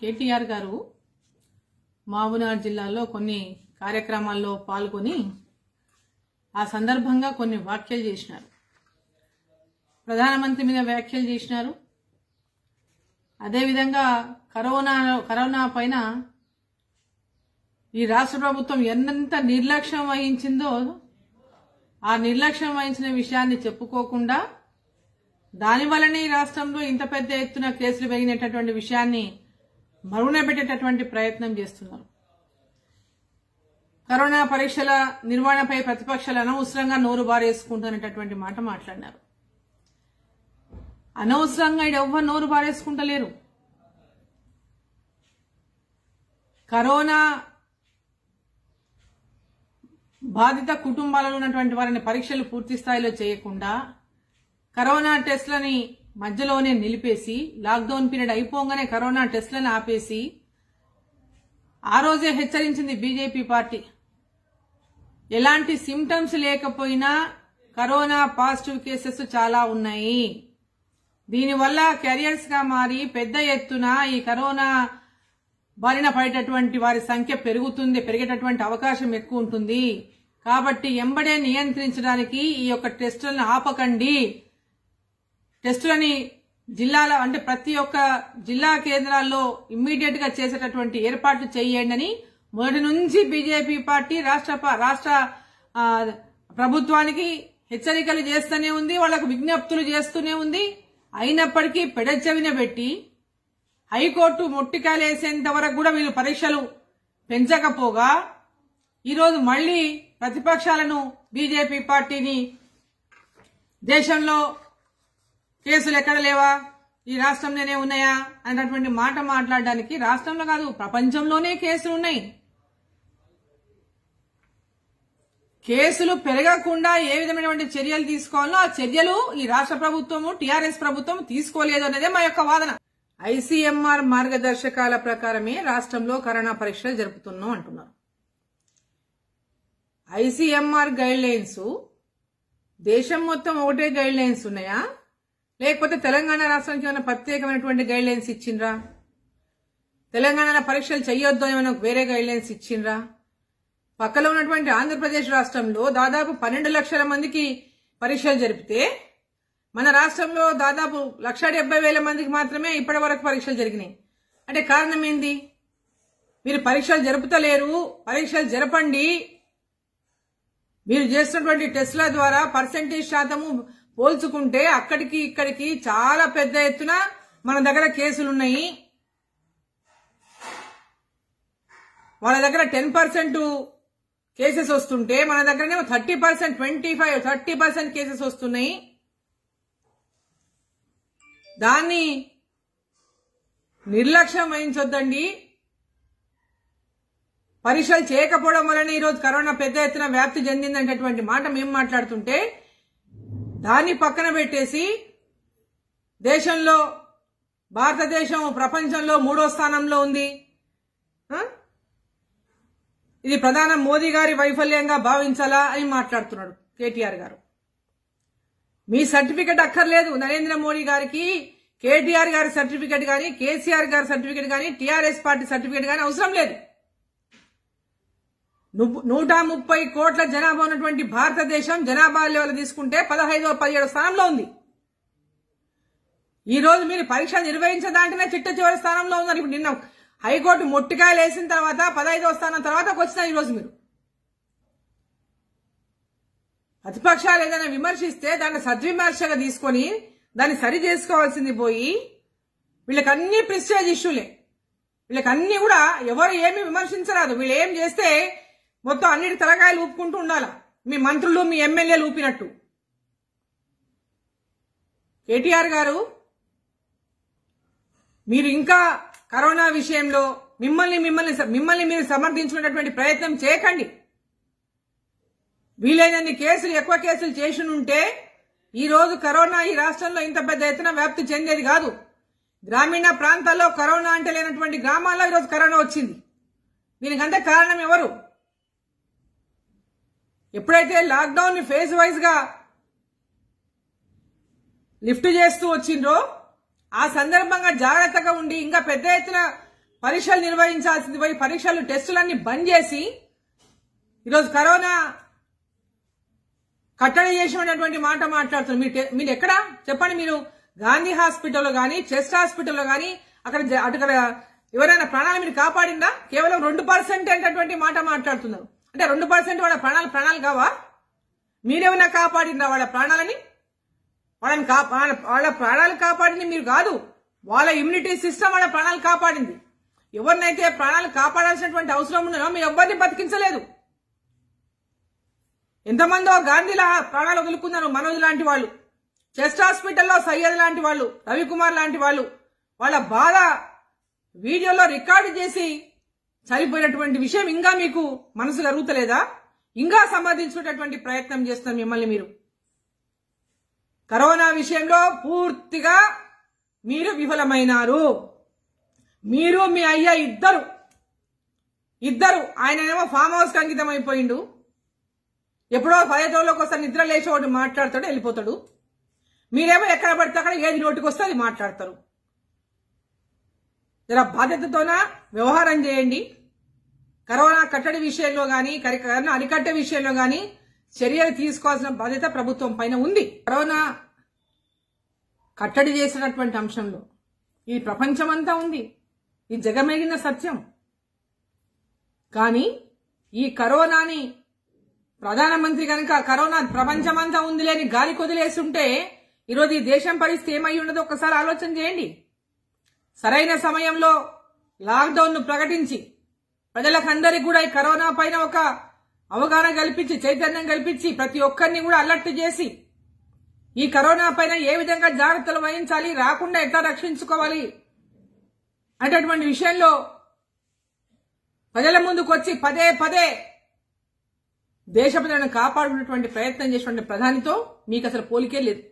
కేటీఆర్ గారు మహబూబ్నగర్ జిల్లాలో కొన్ని కార్యక్రమాల్లో పాల్గొని ఆ సందర్భంగా కొన్ని వ్యాఖ్యలు చేసినారు ప్రధానమంత్రి మీద వ్యాఖ్యలు చేసినారు అదేవిధంగా కరోనా కరోనా పైన ఈ రాష్ట్ర ప్రభుత్వం ఎంత నిర్లక్ష్యం వహించిందో ఆ నిర్లక్ష్యం వహించిన విషయాన్ని చెప్పుకోకుండా దానివల్లనే ఈ రాష్ట్రంలో ఇంత పెద్ద ఎత్తున కేసులు పెరిగినటువంటి విషయాన్ని పెట్టేటటువంటి ప్రయత్నం చేస్తున్నారు కరోనా పరీక్షల నిర్వహణపై ప్రతిపక్షాలు అనవసరంగా నోరు బారేసుకుంటున్నటువంటి మాట మాట్లాడినారు అనవసరంగా ఇక్కడ ఎవ్వరు నోరు బారేసుకుంటలేరు కరోనా బాధిత కుటుంబాలలో ఉన్నటువంటి వారిని పరీక్షలు పూర్తి స్థాయిలో చేయకుండా కరోనా టెస్ట్లని మధ్యలోనే నిలిపేసి లాక్డౌన్ పీరియడ్ అయిపోగానే కరోనా టెస్టులను ఆపేసి ఆ రోజే హెచ్చరించింది బీజేపీ పార్టీ ఎలాంటి సిమ్టమ్స్ లేకపోయినా కరోనా పాజిటివ్ కేసెస్ చాలా ఉన్నాయి దీనివల్ల కెరియర్స్ గా మారి పెద్ద ఎత్తున ఈ కరోనా బారిన పడేటటువంటి వారి సంఖ్య పెరుగుతుంది పెరిగేటటువంటి అవకాశం ఎక్కువ ఉంటుంది కాబట్టి ఎంబడే నియంత్రించడానికి ఈ యొక్క టెస్టులను ఆపకండి టెస్టులని జిల్లాల అంటే ప్రతి ఒక్క జిల్లా కేంద్రాల్లో ఇమ్మీడియట్ గా చేసేటటువంటి ఏర్పాట్లు చేయండి మొదటి నుంచి బీజేపీ పార్టీ రాష్ట్ర రాష్ట్ర ప్రభుత్వానికి హెచ్చరికలు చేస్తూనే ఉంది వాళ్లకు విజ్ఞప్తులు చేస్తూనే ఉంది అయినప్పటికీ పెడచెవిన పెట్టి హైకోర్టు మొట్టికాయలేసేంత వరకు కూడా వీళ్ళు పరీక్షలు పెంచకపోగా ఈరోజు మళ్లీ ప్రతిపక్షాలను బీజేపీ పార్టీని దేశంలో కేసులు ఎక్కడ లేవా ఈ రాష్ట్రంలోనే ఉన్నాయా అన్నటువంటి మాట మాట్లాడడానికి రాష్ట్రంలో కాదు ప్రపంచంలోనే కేసులు ఉన్నాయి కేసులు పెరగకుండా ఏ విధమైనటువంటి చర్యలు తీసుకోవాలో ఆ చర్యలు ఈ రాష్ట్ర ప్రభుత్వము టీఆర్ఎస్ ప్రభుత్వం తీసుకోలేదు అనేదే మా యొక్క వాదన ఐసీఎంఆర్ మార్గదర్శకాల ప్రకారమే రాష్ట్రంలో కరోనా పరీక్షలు జరుపుతున్నాం అంటున్నారు ఐసీఎంఆర్ గైడ్ లైన్స్ దేశం మొత్తం ఒకటే గైడ్ లైన్స్ ఉన్నాయా లేకపోతే తెలంగాణ రాష్ట్రానికి ఏమైనా ప్రత్యేకమైనటువంటి గైడ్ లైన్స్ ఇచ్చిండ్రా తెలంగాణలో పరీక్షలు చేయొద్దు ఏమైనా వేరే గైడ్ లైన్స్ ఇచ్చిండ్రా పక్కలో ఉన్నటువంటి ఆంధ్రప్రదేశ్ రాష్ట్రంలో దాదాపు పన్నెండు లక్షల మందికి పరీక్షలు జరిపితే మన రాష్ట్రంలో దాదాపు లక్ష డెబ్బై వేల మందికి మాత్రమే ఇప్పటి వరకు పరీక్షలు జరిగినాయి అంటే కారణం ఏంది మీరు పరీక్షలు జరుపుతలేరు పరీక్షలు జరపండి మీరు చేస్తున్నటువంటి టెస్ట్ల ద్వారా పర్సంటేజ్ శాతము పోల్చుకుంటే అక్కడికి ఇక్కడికి చాలా పెద్ద ఎత్తున మన దగ్గర కేసులున్నాయి వాళ్ళ దగ్గర టెన్ పర్సెంట్ కేసెస్ వస్తుంటే మన దగ్గర thirty percent twenty five thirty percent cases వస్తున్నాయి దాన్ని నిర్లక్ష్యం వహించొద్దండి పరీక్షలు చేయకపోవడం వలన ఈరోజు కరోనా పెద్ద ఎత్తున వ్యాప్తి చెందిందనేటటువంటి మాట మేము మాట్లాడుతుంటే దాన్ని పక్కన పెట్టేసి దేశంలో భారతదేశం ప్రపంచంలో మూడో స్థానంలో ఉంది ఇది ప్రధాన మోదీ గారి వైఫల్యంగా భావించాలా అని మాట్లాడుతున్నాడు కేటీఆర్ గారు మీ సర్టిఫికెట్ అక్కర్లేదు నరేంద్ర మోడీ గారికి కేటీఆర్ గారి సర్టిఫికెట్ కానీ కేసీఆర్ గారి సర్టిఫికెట్ కానీ టీఆర్ఎస్ పార్టీ సర్టిఫికెట్ కానీ అవసరం లేదు నూట ముప్పై కోట్ల జనాభా ఉన్నటువంటి భారతదేశం జనాభా లెవెల్ తీసుకుంటే పదహైదో పదిహేడు స్థానంలో ఉంది ఈ రోజు మీరు పరీక్ష నిర్వహించదాంటే చిట్ట చివరి స్థానంలో ఉన్నారు ఇప్పుడు నిన్న హైకోర్టు మొట్టికాయలు వేసిన తర్వాత పదహైదవ స్థానం తర్వాత వచ్చిన ఈరోజు మీరు ప్రతిపక్షాలు ఏదైనా విమర్శిస్తే దాన్ని సద్విమర్శగా తీసుకొని దాన్ని సరి చేసుకోవాల్సింది పోయి వీళ్ళకి అన్ని ప్రిస్టేజ్ ఇష్యూలే వీళ్ళకి అన్ని కూడా ఎవరు ఏమి విమర్శించరాదు వీళ్ళు ఏం చేస్తే మొత్తం అన్నిటి తలకాయలు ఊపుకుంటూ ఉండాల మీ మంత్రులు మీ ఎమ్మెల్యేలు ఊపినట్టు కేటీఆర్ గారు మీరు ఇంకా కరోనా విషయంలో మిమ్మల్ని మిమ్మల్ని మిమ్మల్ని మీరు సమర్థించుకునేటువంటి ప్రయత్నం చేయకండి వీలైనన్ని కేసులు ఎక్కువ కేసులు చేసి ఉంటే ఈ రోజు కరోనా ఈ రాష్ట్రంలో ఇంత పెద్ద ఎత్తున వ్యాప్తి చెందేది కాదు గ్రామీణ ప్రాంతాల్లో కరోనా అంటే లేనటువంటి గ్రామాల్లో ఈరోజు కరోనా వచ్చింది దీనికంతా కారణం ఎవరు ఎప్పుడైతే ని ఫేజ్ గా లిఫ్ట్ చేస్తూ వచ్చిండ్రో ఆ సందర్భంగా జాగ్రత్తగా ఉండి ఇంకా పెద్ద ఎత్తున పరీక్షలు నిర్వహించాల్సింది పోయి పరీక్షలు టెస్టులన్నీ బంద్ చేసి ఈరోజు కరోనా కట్టడి చేసినటువంటి మాట మాట్లాడుతున్నారు మీరు మీరు ఎక్కడ చెప్పండి మీరు గాంధీ హాస్పిటల్లో కానీ చెస్ట్ హాస్పిటల్లో కానీ అక్కడ అక్కడ ఎవరైనా ప్రాణాలు మీరు కాపాడిందా కేవలం రెండు పర్సెంట్ మాట మాట్లాడుతున్నారు అంటే రెండు పర్సెంట్ వాళ్ళ ప్రాణాలు ప్రాణాలు కావా మీరేమైనా కాపాడినరా వాళ్ళ ప్రాణాలని వాళ్ళని వాళ్ళ ప్రాణాలు కాపాడింది మీరు కాదు వాళ్ళ ఇమ్యూనిటీ సిస్టమ్ వాళ్ళ ప్రాణాలు కాపాడింది ఎవరినైతే ప్రాణాలు కాపాడాల్సినటువంటి అవసరం ఉండదో మీరు ఎవరిని బతికించలేదు ఎంతమందో గాంధీలా ప్రాణాలు వదులుకున్నారు మనోజ్ లాంటి వాళ్ళు చెస్ట్ హాస్పిటల్లో సయ్యద్ లాంటి వాళ్ళు రవికుమార్ లాంటి వాళ్ళు వాళ్ళ బాధ వీడియోలో రికార్డు చేసి చనిపోయినటువంటి విషయం ఇంకా మీకు మనసు కరుగుతలేదా ఇంకా సంపాదించుకునేటువంటి ప్రయత్నం చేస్తాం మిమ్మల్ని మీరు కరోనా విషయంలో పూర్తిగా మీరు విఫలమైనారు మీరు మీ అయ్యా ఇద్దరు ఇద్దరు ఆయన ఏమో ఫామ్ హౌస్ అంకితం అయిపోయిండు ఎప్పుడో పర్యటనలోకి వస్తాను నిద్ర లేచి ఒకటి మాట్లాడతాడు వెళ్ళిపోతాడు మీరేమో ఎక్కడ పడితే అక్కడ ఏది నోటికి వస్తే అది మాట్లాడతారు జర బాధ్యతతోన వ్యవహారం చేయండి కరోనా కట్టడి విషయంలో కానీ కరోనా అరికట్టే విషయంలో కానీ చర్యలు తీసుకోవాల్సిన బాధ్యత ప్రభుత్వం పైన ఉంది కరోనా కట్టడి చేసినటువంటి అంశంలో ఈ ప్రపంచమంతా ఉంది ఈ జగమెగిన సత్యం కానీ ఈ కరోనాని ప్రధానమంత్రి కనుక కరోనా ప్రపంచమంతా ఉంది లేని గాలి ఉంటే ఈరోజు ఈ దేశం పరిస్థితి ఏమై ఉండదు ఒకసారి ఆలోచన చేయండి సరైన సమయంలో లాక్డౌన్ ను ప్రకటించి ప్రజలకందరికీ కూడా ఈ కరోనా పైన ఒక అవగాహన కల్పించి చైతన్యం కల్పించి ప్రతి ఒక్కరిని కూడా అలర్ట్ చేసి ఈ కరోనా పైన ఏ విధంగా జాగ్రత్తలు వహించాలి రాకుండా ఎట్లా రక్షించుకోవాలి అనేటటువంటి విషయంలో ప్రజల ముందుకు వచ్చి పదే పదే దేశ ప్రజలను కాపాడుకునేటువంటి ప్రయత్నం చేసినటువంటి ప్రధానితో మీకు అసలు పోలికే లేదు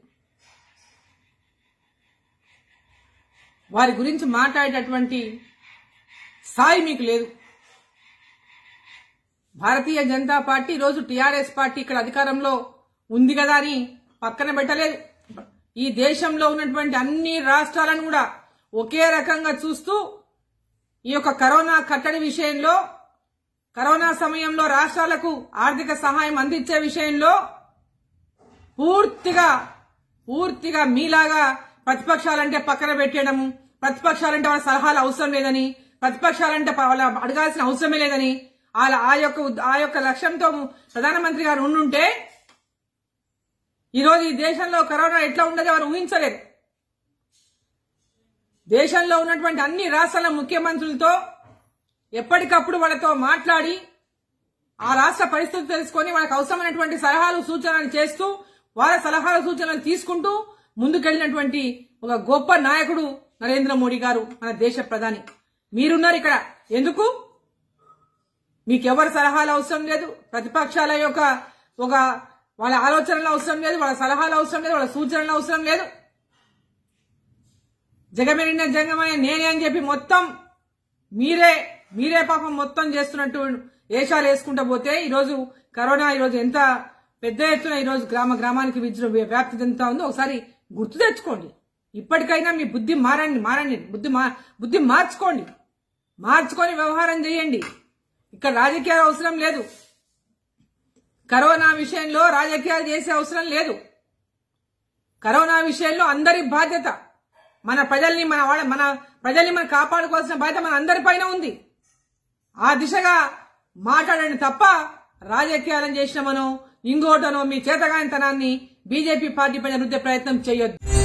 వారి గురించి మాట్లాడేటటువంటి స్థాయి మీకు లేదు భారతీయ జనతా పార్టీ ఈరోజు టీఆర్ఎస్ పార్టీ ఇక్కడ అధికారంలో ఉంది కదా అని పక్కన పెట్టలేదు ఈ దేశంలో ఉన్నటువంటి అన్ని రాష్ట్రాలను కూడా ఒకే రకంగా చూస్తూ ఈ యొక్క కరోనా కట్టడి విషయంలో కరోనా సమయంలో రాష్ట్రాలకు ఆర్థిక సహాయం అందించే విషయంలో పూర్తిగా పూర్తిగా మీలాగా ప్రతిపక్షాలంటే పక్కన పెట్టడం ప్రతిపక్షాలంటే వాళ్ళ సలహాలు అవసరం లేదని ప్రతిపక్షాలంటే వాళ్ళ అడగాల్సిన అవసరమే లేదని వాళ్ళ ఆ యొక్క ఆ యొక్క లక్ష్యంతో ప్రధానమంత్రి గారు ఉండుంటే ఈరోజు ఈ దేశంలో కరోనా ఎట్లా ఉండదో వారు ఊహించలేరు దేశంలో ఉన్నటువంటి అన్ని రాష్ట్రాల ముఖ్యమంత్రులతో ఎప్పటికప్పుడు వాళ్ళతో మాట్లాడి ఆ రాష్ట్ర పరిస్థితి తెలుసుకొని వాళ్ళకి అవసరమైనటువంటి సలహాలు సూచనలు చేస్తూ వాళ్ళ సలహాలు సూచనలు తీసుకుంటూ ముందుకెళ్లినటువంటి ఒక గొప్ప నాయకుడు నరేంద్ర మోడీ గారు మన దేశ ప్రధాని మీరున్నారు ఇక్కడ ఎందుకు మీకెవరి సలహాలు అవసరం లేదు ప్రతిపక్షాల యొక్క ఒక వాళ్ళ ఆలోచనలు అవసరం లేదు వాళ్ళ సలహాలు అవసరం లేదు వాళ్ళ సూచనలు అవసరం లేదు జగమెరిన జంగమైన నేనే అని చెప్పి మొత్తం మీరే మీరే పాపం మొత్తం చేస్తున్నట్టు వేషాలు వేసుకుంటా పోతే ఈరోజు కరోనా ఈరోజు ఎంత పెద్ద ఎత్తున ఈరోజు గ్రామ గ్రామానికి విద్య వ్యాప్తి చెందుతా ఉందో ఒకసారి గుర్తు తెచ్చుకోండి ఇప్పటికైనా మీ బుద్ధి మారండి మారండి బుద్ధి మా బుద్ధి మార్చుకోండి మార్చుకొని వ్యవహారం చేయండి ఇక్కడ రాజకీయాలు అవసరం లేదు కరోనా విషయంలో రాజకీయాలు చేసే అవసరం లేదు కరోనా విషయంలో అందరి బాధ్యత మన ప్రజల్ని మన వాళ్ళ మన ప్రజల్ని మనం కాపాడుకోవాల్సిన బాధ్యత మన అందరిపైన ఉంది ఆ దిశగా మాట్లాడండి తప్ప రాజకీయాలను చేసిన మనం ఇంకోటనో మీ చేతగాయంతనాన్ని బీజేపీ పార్టీ పైన రుద్దే ప్రయత్నం చేయొద్దు